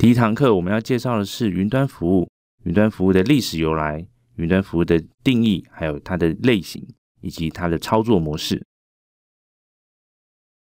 第一堂课，我们要介绍的是云端服务。云端服务的历史由来、云端服务的定义、还有它的类型，以及它的操作模式。